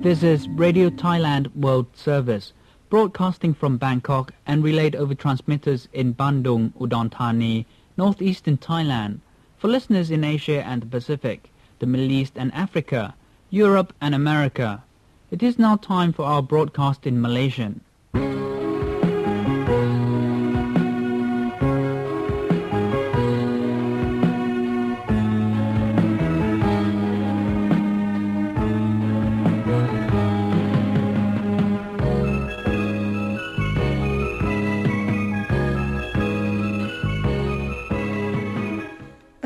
This is Radio Thailand World Service, broadcasting from Bangkok and relayed over transmitters in Bandung, Udon Thani, northeastern Thailand. For listeners in Asia and the Pacific, the Middle East and Africa, Europe and America. It is now time for our broadcast in Malaysian.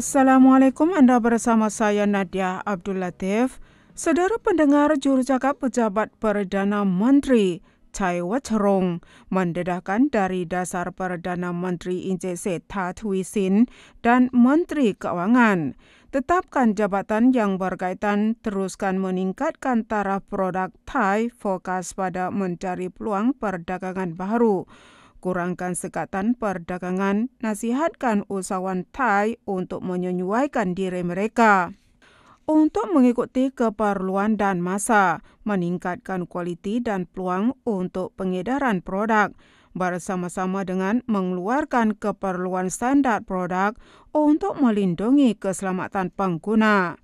Assalamualaikum, Anda bersama saya Nadia Abdul Latif. Saudara pendengar jurucakap pejabat Perdana Menteri Chai Wacherong mendedahkan dari dasar Perdana Menteri INJC Tha Thuy Sin dan Menteri Keuangan. Tetapkan jabatan yang berkaitan teruskan meningkatkan taraf produk Thai fokus pada mencari peluang perdagangan baru. Kurangkan sekatan perdagangan, nasihatkan usahawan Thai untuk menyesuaikan diri mereka untuk mengikuti keperluan dan masa, meningkatkan kualiti dan peluang untuk pengedaran produk bersama-sama dengan mengeluarkan keperluan standar produk untuk melindungi keselamatan pengguna.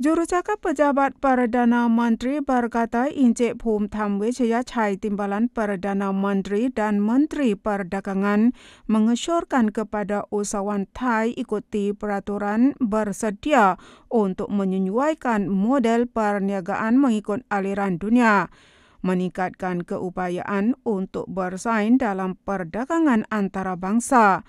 Jurucakap Pejabat Perdana Menteri berkata Encik Phum Chai Timbalan Perdana Menteri dan Menteri Perdagangan mengesyorkan kepada usahawan Thai ikuti peraturan bersedia untuk menyesuaikan model perniagaan mengikut aliran dunia meningkatkan keupayaan untuk bersaing dalam perdagangan antarabangsa. bangsa.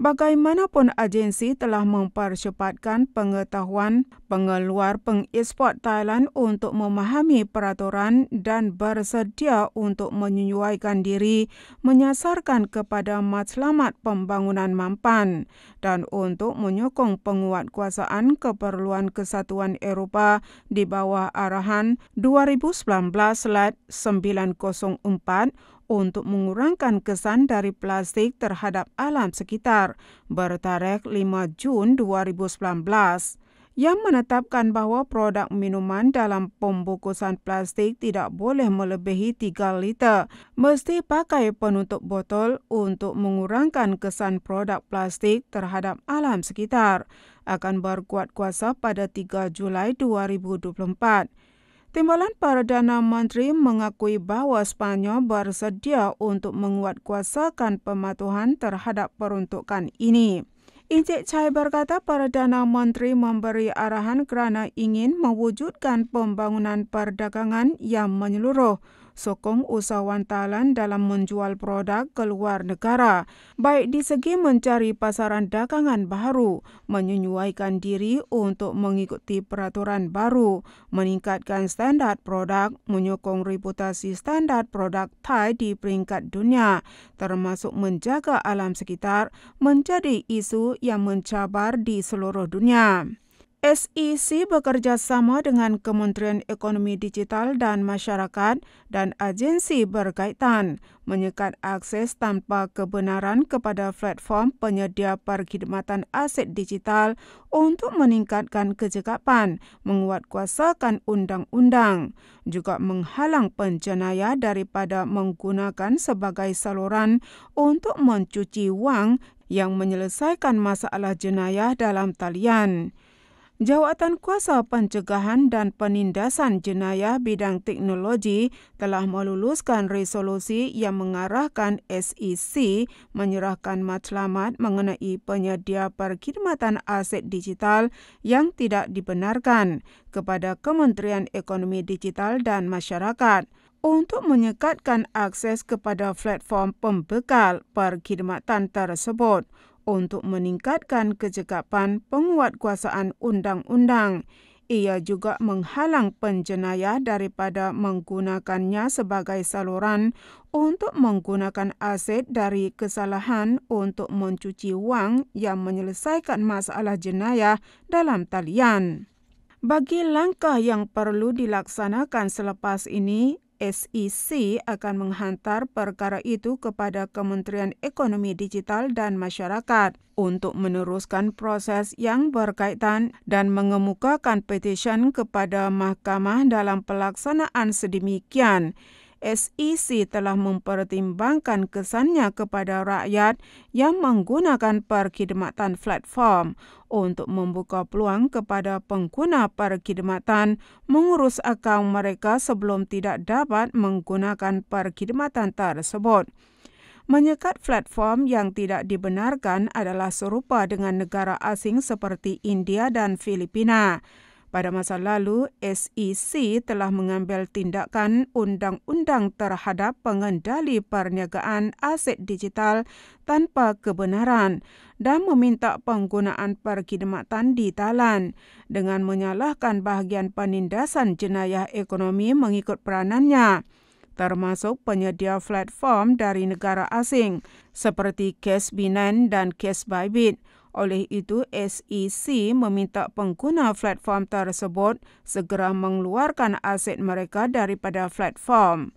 Bagaimanapun agensi telah mempercepatkan pengetahuan pengeluar pengesport Thailand untuk memahami peraturan dan bersedia untuk menyuaikan diri menyasarkan kepada matlamat pembangunan mampan dan untuk menyokong penguatkuasaan keperluan kesatuan Eropa di bawah arahan 2019 slide 904 untuk mengurangkan kesan dari plastik terhadap alam sekitar bertarikh 5 Jun 2019 yang menetapkan bahawa produk minuman dalam pembungkusan plastik tidak boleh melebihi 3 liter mesti pakai penutup botol untuk mengurangkan kesan produk plastik terhadap alam sekitar akan berkuat kuasa pada 3 Julai 2024. Timbalan Perdana Menteri mengakui bahawa Spanyol bersedia untuk menguatkuasakan pematuhan terhadap peruntukan ini. Encik Chai berkata Perdana Menteri memberi arahan kerana ingin mewujudkan pembangunan perdagangan yang menyeluruh sokong usahawan talan dalam menjual produk ke luar negara, baik di segi mencari pasaran dagangan baru, menyesuaikan diri untuk mengikuti peraturan baru, meningkatkan standar produk, menyokong reputasi standar produk Thai di peringkat dunia, termasuk menjaga alam sekitar, menjadi isu yang mencabar di seluruh dunia. SEC bekerjasama dengan Kementerian Ekonomi Digital dan Masyarakat dan agensi berkaitan menyekat akses tanpa kebenaran kepada platform penyedia perkhidmatan aset digital untuk meningkatkan kecekapan, menguatkuasakan undang-undang, juga menghalang penjenaya daripada menggunakan sebagai saluran untuk mencuci wang yang menyelesaikan masalah jenayah dalam talian. Jawatan Kuasa Pencegahan dan Penindasan Jenayah Bidang Teknologi telah meluluskan resolusi yang mengarahkan SEC menyerahkan matlamat mengenai penyedia perkhidmatan aset digital yang tidak dibenarkan kepada Kementerian Ekonomi Digital dan Masyarakat untuk menyekatkan akses kepada platform pembekal perkhidmatan tersebut untuk meningkatkan kecekapan penguatkuasaan undang-undang. Ia juga menghalang penjenayah daripada menggunakannya sebagai saluran untuk menggunakan aset dari kesalahan untuk mencuci wang yang menyelesaikan masalah jenayah dalam talian. Bagi langkah yang perlu dilaksanakan selepas ini, SEC akan menghantar perkara itu kepada Kementerian Ekonomi Digital dan Masyarakat untuk meneruskan proses yang berkaitan dan mengemukakan petisyen kepada mahkamah dalam pelaksanaan sedemikian. SEC telah mempertimbangkan kesannya kepada rakyat yang menggunakan perkhidmatan platform untuk membuka peluang kepada pengguna perkhidmatan mengurus akaun mereka sebelum tidak dapat menggunakan perkhidmatan tersebut. Menyekat platform yang tidak dibenarkan adalah serupa dengan negara asing seperti India dan Filipina. Pada masa lalu, SEC telah mengambil tindakan undang-undang terhadap pengendali perniagaan aset digital tanpa kebenaran dan meminta penggunaan perkhidmatan di talan dengan menyalahkan bahagian penindasan jenayah ekonomi mengikut peranannya termasuk penyedia platform dari negara asing seperti Case Binance dan Case Bybit. Oleh itu, SEC meminta pengguna platform tersebut segera mengeluarkan aset mereka daripada platform.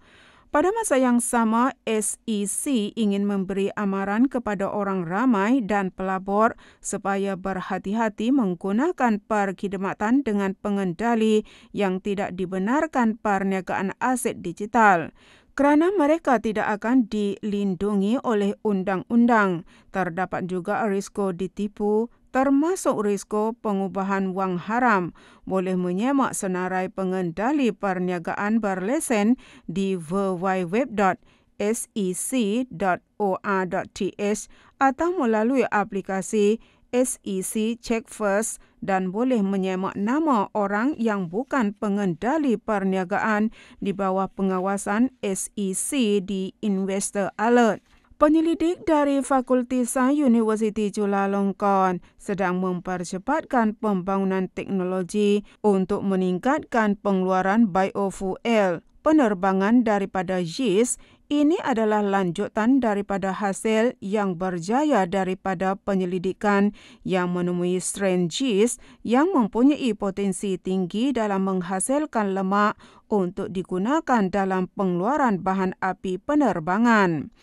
Pada masa yang sama, SEC ingin memberi amaran kepada orang ramai dan pelabur supaya berhati-hati menggunakan perkhidmatan dengan pengendali yang tidak dibenarkan perniagaan aset digital kerana mereka tidak akan dilindungi oleh undang-undang. Terdapat juga risiko ditipu termasuk risiko pengubahan wang haram boleh menyemak senarai pengendali perniagaan berlesen di www.sec.or.ts atau melalui aplikasi SEC Check First dan boleh menyemak nama orang yang bukan pengendali perniagaan di bawah pengawasan SEC di Investor Alert. Penyelidik dari Fakulti Sains Universiti Chulalongkorn sedang mempercepatkan pembangunan teknologi untuk meningkatkan pengeluaran biofuel penerbangan daripada yeast ini adalah lanjutan daripada hasil yang berjaya daripada penyelidikan yang menemui strain GIS yang mempunyai potensi tinggi dalam menghasilkan lemak untuk digunakan dalam pengeluaran bahan api penerbangan.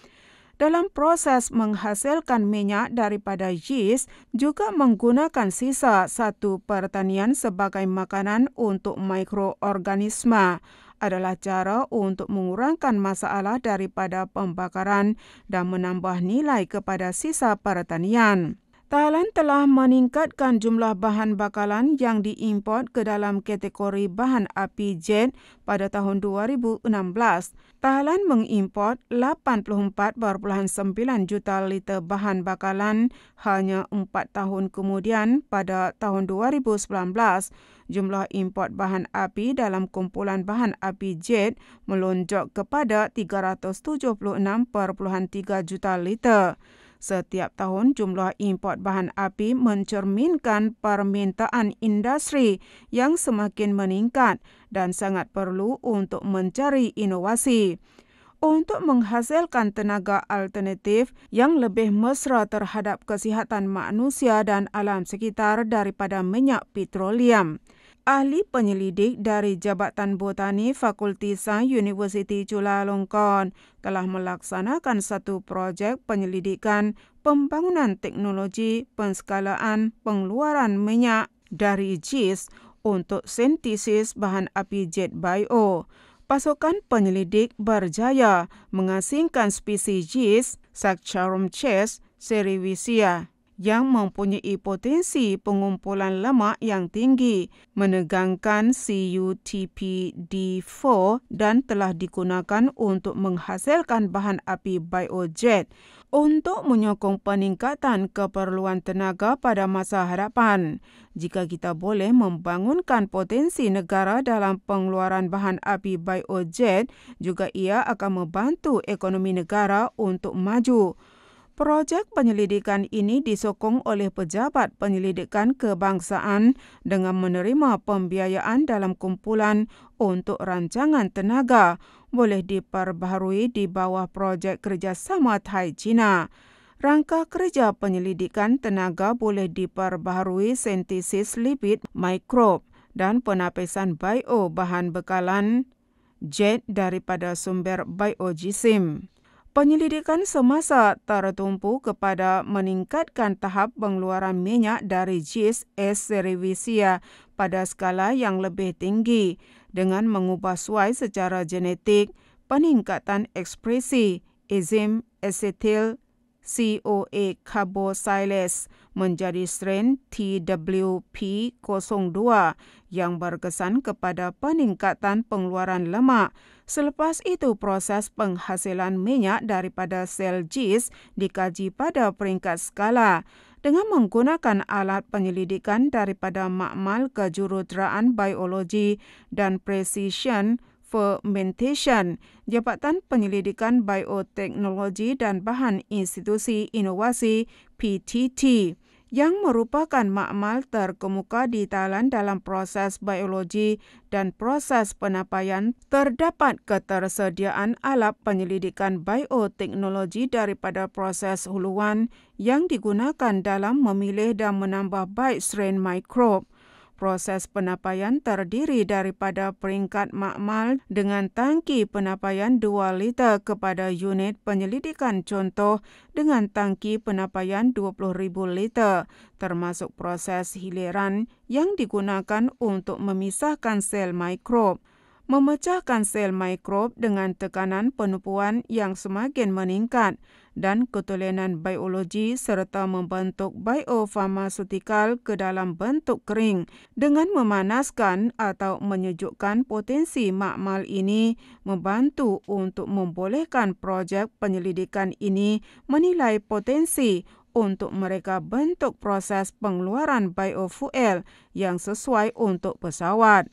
Dalam proses menghasilkan minyak daripada yeast juga menggunakan sisa satu pertanian sebagai makanan untuk mikroorganisme adalah cara untuk mengurangkan masalah daripada pembakaran dan menambah nilai kepada sisa pertanian. Thailand telah meningkatkan jumlah bahan bakalan yang diimport ke dalam kategori bahan api jet pada tahun 2016. Thailand mengimport 84.9 juta liter bahan bakalan hanya 4 tahun kemudian pada tahun 2019. Jumlah import bahan api dalam kumpulan bahan api jet melonjak kepada 376.3 juta liter. Setiap tahun jumlah import bahan api mencerminkan permintaan industri yang semakin meningkat dan sangat perlu untuk mencari inovasi. Untuk menghasilkan tenaga alternatif yang lebih mesra terhadap kesihatan manusia dan alam sekitar daripada minyak petroleum ahli penyelidik dari Jabatan Botani Fakulti Sains University Chulalongkorn telah melaksanakan satu projek penyelidikan pembangunan teknologi penskalaan pengeluaran minyak dari JIS untuk sintesis bahan api jet bio. Pasukan penyelidik berjaya mengasingkan spesies JIS Saccharum chest seriwisia yang mempunyai potensi pengumpulan lemak yang tinggi menegangkan CUTP d 4 dan telah digunakan untuk menghasilkan bahan api biojet untuk menyokong peningkatan keperluan tenaga pada masa hadapan. Jika kita boleh membangunkan potensi negara dalam pengeluaran bahan api biojet, juga ia akan membantu ekonomi negara untuk maju. Projek penyelidikan ini disokong oleh pejabat penyelidikan kebangsaan dengan menerima pembiayaan dalam kumpulan untuk rancangan tenaga boleh diperbaharui di bawah projek kerjasama Thai China. Rangka kerja penyelidikan tenaga boleh diperbaharui sintesis lipid mikrob dan penapisan bio bahan bekalan jet daripada sumber biogisim. Penyelidikan semasa tertumpu kepada meningkatkan tahap pengeluaran minyak dari JIS S. Cerevisia pada skala yang lebih tinggi dengan mengubah suai secara genetik, peningkatan ekspresi, enzim, acetyl, COA Carbosiles menjadi strain TWP02 yang berkesan kepada peningkatan pengeluaran lemak. Selepas itu, proses penghasilan minyak daripada sel jis dikaji pada peringkat skala. Dengan menggunakan alat penyelidikan daripada makmal kejuruteraan biologi dan precision, Fermentation, Jabatan Penyelidikan Bioteknologi dan Bahan Institusi Inovasi PTT yang merupakan makmal terkemuka di Thailand dalam proses biologi dan proses penapaian terdapat ketersediaan alat penyelidikan bioteknologi daripada proses huluan yang digunakan dalam memilih dan menambah baik strain microbe proses penapaian terdiri daripada peringkat makmal dengan tangki penapaian 2 liter kepada unit penyelidikan contoh dengan tangki penapaian 20,000 liter, termasuk proses hiliran yang digunakan untuk memisahkan sel mikrob. Memecahkan sel mikrob dengan tekanan penumpuan yang semakin meningkat, dan ketulenan biologi serta membentuk biofarmasutikal ke dalam bentuk kering dengan memanaskan atau menyejukkan potensi makmal ini membantu untuk membolehkan projek penyelidikan ini menilai potensi untuk mereka bentuk proses pengeluaran biofuel yang sesuai untuk pesawat.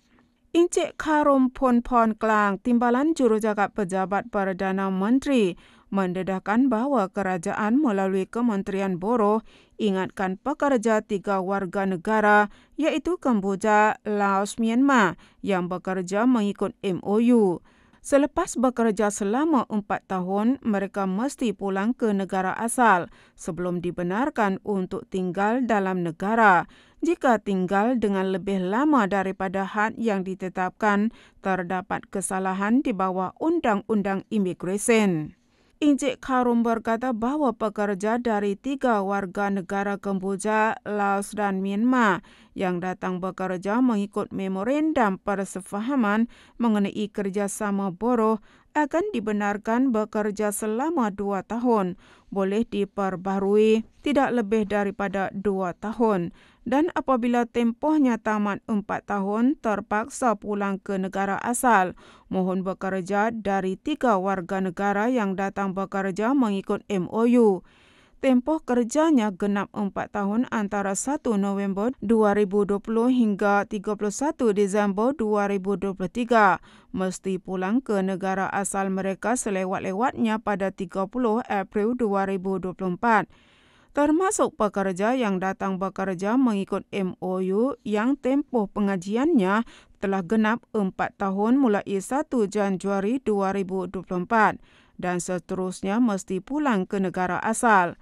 Encik Karum Pon Pon Timbalan Jurujaga Pejabat Perdana Menteri, mendedahkan bahawa kerajaan melalui Kementerian Boroh ingatkan pekerja tiga warga negara yaitu Kemboja, Laos, Myanmar yang bekerja mengikut MOU. Selepas bekerja selama empat tahun, mereka mesti pulang ke negara asal sebelum dibenarkan untuk tinggal dalam negara. Jika tinggal dengan lebih lama daripada had yang ditetapkan, terdapat kesalahan di bawah Undang-Undang Imigresen. Injek Karum berkata bahawa pekerja dari tiga warga negara Kemboja, Laos dan Myanmar yang datang bekerja mengikut memorandum persefahaman mengenai kerjasama boroh akan dibenarkan bekerja selama dua tahun, boleh diperbarui tidak lebih daripada dua tahun dan apabila tempohnya tamat empat tahun terpaksa pulang ke negara asal. Mohon bekerja dari tiga warga negara yang datang bekerja mengikut MOU. Tempoh kerjanya genap empat tahun antara 1 November 2020 hingga 31 Disember 2023 mesti pulang ke negara asal mereka selewat-lewatnya pada 30 April 2024 termasuk pekerja yang datang bekerja mengikut MOU yang tempoh pengajiannya telah genap empat tahun mulai 1 Januari 2024 dan seterusnya mesti pulang ke negara asal.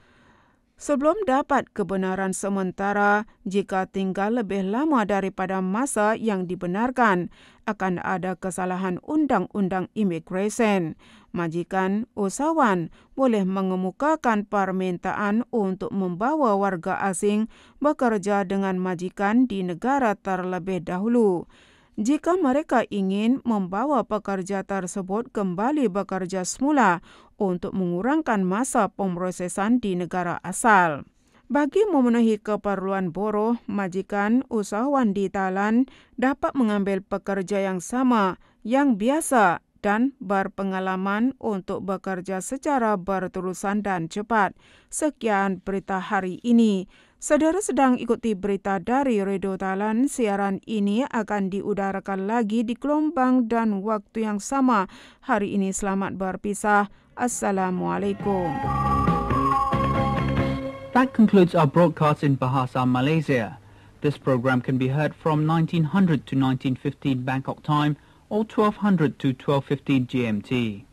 Sebelum dapat kebenaran sementara, jika tinggal lebih lama daripada masa yang dibenarkan, akan ada kesalahan undang-undang imigresen. -undang Majikan usahawan boleh mengemukakan permintaan untuk membawa warga asing bekerja dengan majikan di negara terlebih dahulu. Jika mereka ingin membawa pekerja tersebut kembali bekerja semula untuk mengurangkan masa pemrosesan di negara asal. Bagi memenuhi keperluan boroh, majikan usahawan di Thailand dapat mengambil pekerja yang sama yang biasa dan berpengalaman untuk bekerja secara berterusan dan cepat. Sekian berita hari ini. Saudara sedang ikuti berita dari Radio Talan, siaran ini akan diudarakan lagi di gelombang dan waktu yang sama. Hari ini selamat berpisah. Assalamualaikum. That concludes our broadcast in Bahasa Malaysia. This program can be heard from 1900 to 1915 Bangkok time or 1200 to 1250 GMT.